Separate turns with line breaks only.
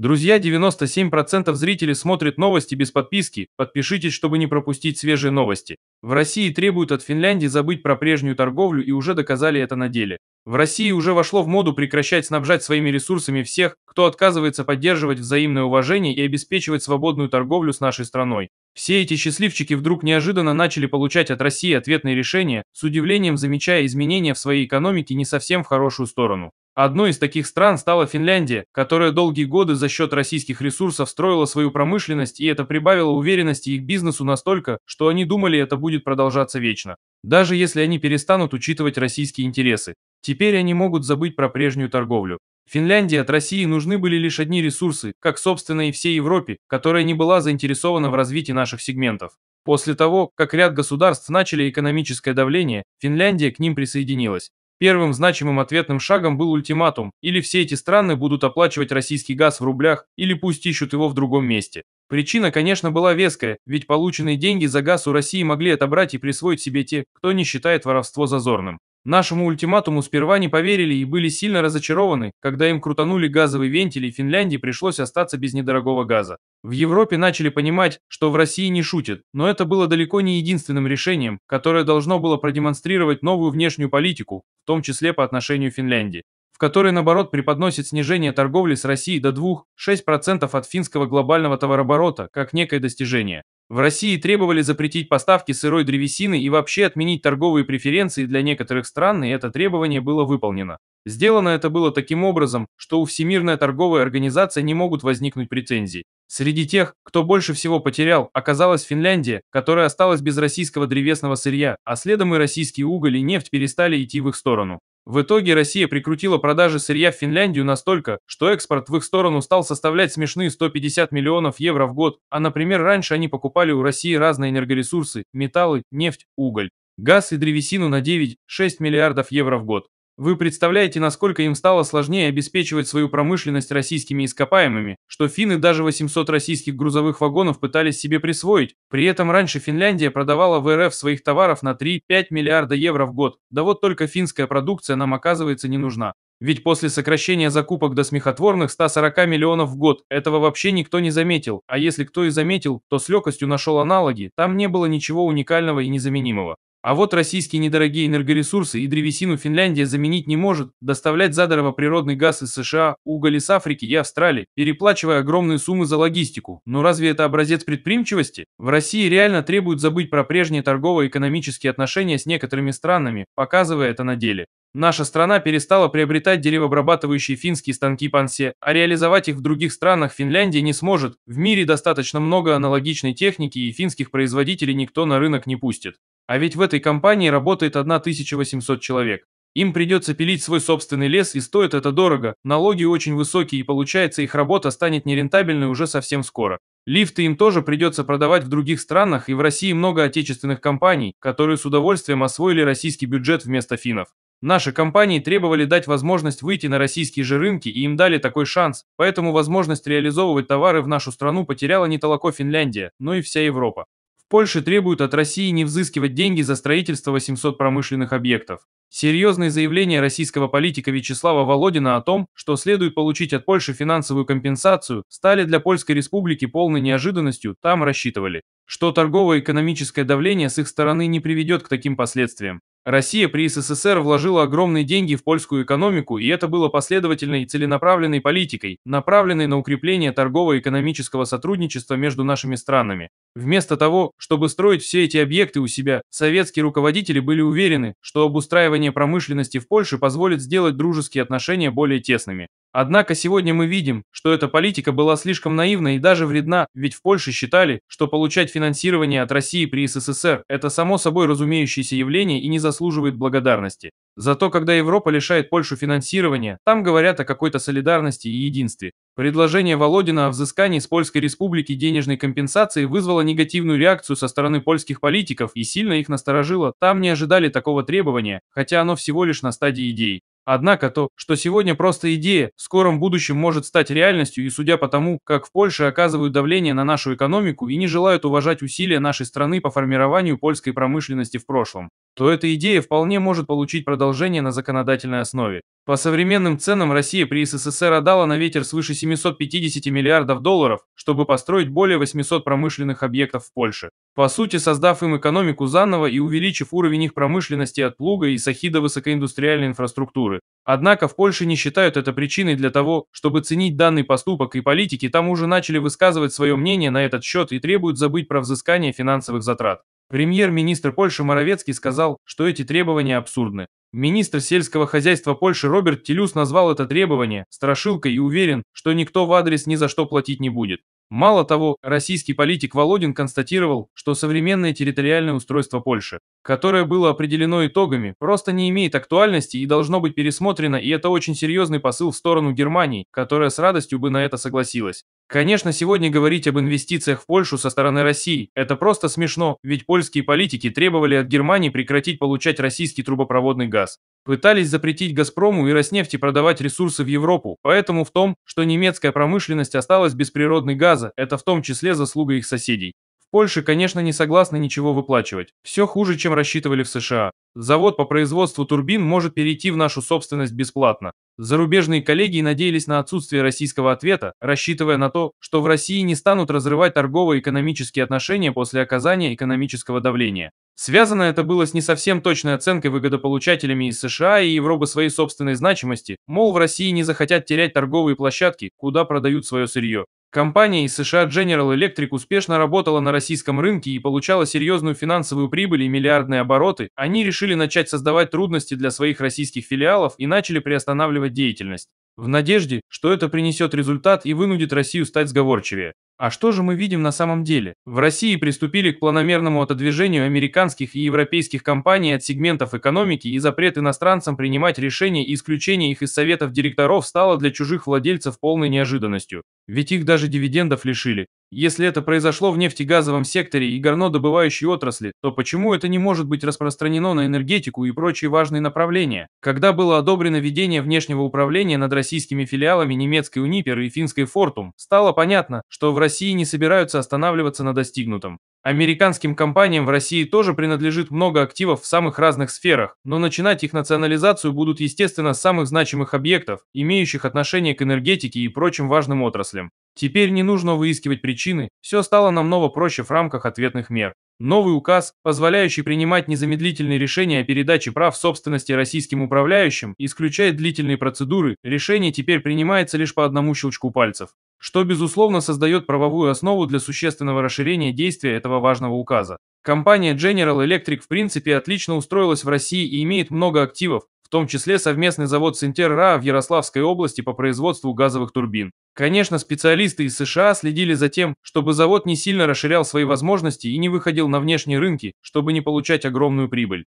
Друзья, 97% зрителей смотрят новости без подписки, подпишитесь, чтобы не пропустить свежие новости. В России требуют от Финляндии забыть про прежнюю торговлю и уже доказали это на деле. В России уже вошло в моду прекращать снабжать своими ресурсами всех, кто отказывается поддерживать взаимное уважение и обеспечивать свободную торговлю с нашей страной. Все эти счастливчики вдруг неожиданно начали получать от России ответные решения, с удивлением замечая изменения в своей экономике не совсем в хорошую сторону. Одной из таких стран стала Финляндия, которая долгие годы за счет российских ресурсов строила свою промышленность, и это прибавило уверенности их бизнесу настолько, что они думали, это будет продолжаться вечно. Даже если они перестанут учитывать российские интересы. Теперь они могут забыть про прежнюю торговлю. Финляндии от России нужны были лишь одни ресурсы, как, собственно, и всей Европе, которая не была заинтересована в развитии наших сегментов. После того, как ряд государств начали экономическое давление, Финляндия к ним присоединилась. Первым значимым ответным шагом был ультиматум, или все эти страны будут оплачивать российский газ в рублях, или пусть ищут его в другом месте. Причина, конечно, была веская, ведь полученные деньги за газ у России могли отобрать и присвоить себе те, кто не считает воровство зазорным. Нашему ультиматуму сперва не поверили и были сильно разочарованы, когда им крутанули газовый вентиль и Финляндии пришлось остаться без недорогого газа. В Европе начали понимать, что в России не шутят, но это было далеко не единственным решением, которое должно было продемонстрировать новую внешнюю политику, в том числе по отношению к Финляндии которой, наоборот, преподносит снижение торговли с Россией до 2-6% от финского глобального товарооборота как некое достижение. В России требовали запретить поставки сырой древесины и вообще отменить торговые преференции для некоторых стран, и это требование было выполнено. Сделано это было таким образом, что у Всемирной торговой организации не могут возникнуть претензий. Среди тех, кто больше всего потерял, оказалась Финляндия, которая осталась без российского древесного сырья, а следом и российский уголь и нефть перестали идти в их сторону. В итоге Россия прикрутила продажи сырья в Финляндию настолько, что экспорт в их сторону стал составлять смешные 150 миллионов евро в год, а, например, раньше они покупали у России разные энергоресурсы – металлы, нефть, уголь, газ и древесину на 9-6 миллиардов евро в год. Вы представляете, насколько им стало сложнее обеспечивать свою промышленность российскими ископаемыми, что финны даже 800 российских грузовых вагонов пытались себе присвоить. При этом раньше Финляндия продавала в РФ своих товаров на 3-5 миллиарда евро в год. Да вот только финская продукция нам оказывается не нужна. Ведь после сокращения закупок до смехотворных 140 миллионов в год этого вообще никто не заметил, а если кто и заметил, то с легкостью нашел аналоги, там не было ничего уникального и незаменимого. А вот российские недорогие энергоресурсы и древесину Финляндия заменить не может, доставлять задорово природный газ из США, уголь из Африки и Австралии, переплачивая огромные суммы за логистику. Но разве это образец предприимчивости? В России реально требуют забыть про прежние торгово-экономические отношения с некоторыми странами, показывая это на деле. Наша страна перестала приобретать деревообрабатывающие финские станки Пансе, а реализовать их в других странах Финляндия не сможет. В мире достаточно много аналогичной техники и финских производителей никто на рынок не пустит. А ведь в этой компании работает 1800 человек. Им придется пилить свой собственный лес, и стоит это дорого, налоги очень высокие, и получается их работа станет нерентабельной уже совсем скоро. Лифты им тоже придется продавать в других странах, и в России много отечественных компаний, которые с удовольствием освоили российский бюджет вместо финнов. Наши компании требовали дать возможность выйти на российские же рынки, и им дали такой шанс, поэтому возможность реализовывать товары в нашу страну потеряла не только Финляндия, но и вся Европа. Польша требует от России не взыскивать деньги за строительство 800 промышленных объектов. Серьезные заявления российского политика Вячеслава Володина о том, что следует получить от Польши финансовую компенсацию, стали для Польской Республики полной неожиданностью, там рассчитывали, что торгово-экономическое давление с их стороны не приведет к таким последствиям. Россия при СССР вложила огромные деньги в польскую экономику, и это было последовательной и целенаправленной политикой, направленной на укрепление торгово-экономического сотрудничества между нашими странами. Вместо того, чтобы строить все эти объекты у себя, советские руководители были уверены, что обустраивание промышленности в Польше позволит сделать дружеские отношения более тесными. Однако сегодня мы видим, что эта политика была слишком наивна и даже вредна, ведь в Польше считали, что получать финансирование от России при СССР – это само собой разумеющееся явление и не за заслуживает благодарности. Зато когда Европа лишает Польшу финансирования, там говорят о какой-то солидарности и единстве. Предложение Володина о взыскании с Польской Республики денежной компенсации вызвало негативную реакцию со стороны польских политиков и сильно их насторожило, там не ожидали такого требования, хотя оно всего лишь на стадии идей. Однако то, что сегодня просто идея, в скором будущем может стать реальностью и судя по тому, как в Польше оказывают давление на нашу экономику и не желают уважать усилия нашей страны по формированию польской промышленности в прошлом то эта идея вполне может получить продолжение на законодательной основе. По современным ценам Россия при СССР отдала на ветер свыше 750 миллиардов долларов, чтобы построить более 800 промышленных объектов в Польше, по сути создав им экономику заново и увеличив уровень их промышленности от плуга и сахи до высокоиндустриальной инфраструктуры. Однако в Польше не считают это причиной для того, чтобы ценить данный поступок, и политики там уже начали высказывать свое мнение на этот счет и требуют забыть про взыскание финансовых затрат. Премьер-министр Польши Моровецкий сказал, что эти требования абсурдны. Министр сельского хозяйства Польши Роберт Телюс назвал это требование страшилкой и уверен, что никто в адрес ни за что платить не будет. Мало того, российский политик Володин констатировал, что современное территориальное устройство Польши которое было определено итогами, просто не имеет актуальности и должно быть пересмотрено, и это очень серьезный посыл в сторону Германии, которая с радостью бы на это согласилась. Конечно, сегодня говорить об инвестициях в Польшу со стороны России – это просто смешно, ведь польские политики требовали от Германии прекратить получать российский трубопроводный газ. Пытались запретить «Газпрому» и «Роснефти» продавать ресурсы в Европу, поэтому в том, что немецкая промышленность осталась без природной газа, это в том числе заслуга их соседей. Польше, конечно, не согласны ничего выплачивать. Все хуже, чем рассчитывали в США. Завод по производству турбин может перейти в нашу собственность бесплатно. Зарубежные коллеги надеялись на отсутствие российского ответа, рассчитывая на то, что в России не станут разрывать торговые и экономические отношения после оказания экономического давления. Связано это было с не совсем точной оценкой выгодополучателями из США и Европы своей собственной значимости, мол, в России не захотят терять торговые площадки, куда продают свое сырье. Компания из США General Electric успешно работала на российском рынке и получала серьезную финансовую прибыль и миллиардные обороты, они решили начать создавать трудности для своих российских филиалов и начали приостанавливать деятельность. В надежде, что это принесет результат и вынудит Россию стать сговорчивее, а что же мы видим на самом деле? В России приступили к планомерному отодвижению американских и европейских компаний от сегментов экономики и запрет иностранцам принимать решения и исключение их из советов директоров стало для чужих владельцев полной неожиданностью. Ведь их даже дивидендов лишили. Если это произошло в нефтегазовом секторе и горнодобывающей отрасли, то почему это не может быть распространено на энергетику и прочие важные направления? Когда было одобрено ведение внешнего управления над российскими филиалами немецкой Унипер и финской Фортум, стало понятно, что в России не собираются останавливаться на достигнутом. Американским компаниям в России тоже принадлежит много активов в самых разных сферах, но начинать их национализацию будут, естественно, с самых значимых объектов, имеющих отношение к энергетике и прочим важным отраслям. Теперь не нужно выискивать причины, все стало намного проще в рамках ответных мер. Новый указ, позволяющий принимать незамедлительные решения о передаче прав собственности российским управляющим, исключает длительные процедуры, решение теперь принимается лишь по одному щелчку пальцев, что, безусловно, создает правовую основу для существенного расширения действия этого важного указа. Компания General Electric в принципе отлично устроилась в России и имеет много активов, в том числе совместный завод Синтерра в Ярославской области по производству газовых турбин. Конечно, специалисты из США следили за тем, чтобы завод не сильно расширял свои возможности и не выходил на внешние рынки, чтобы не получать огромную прибыль.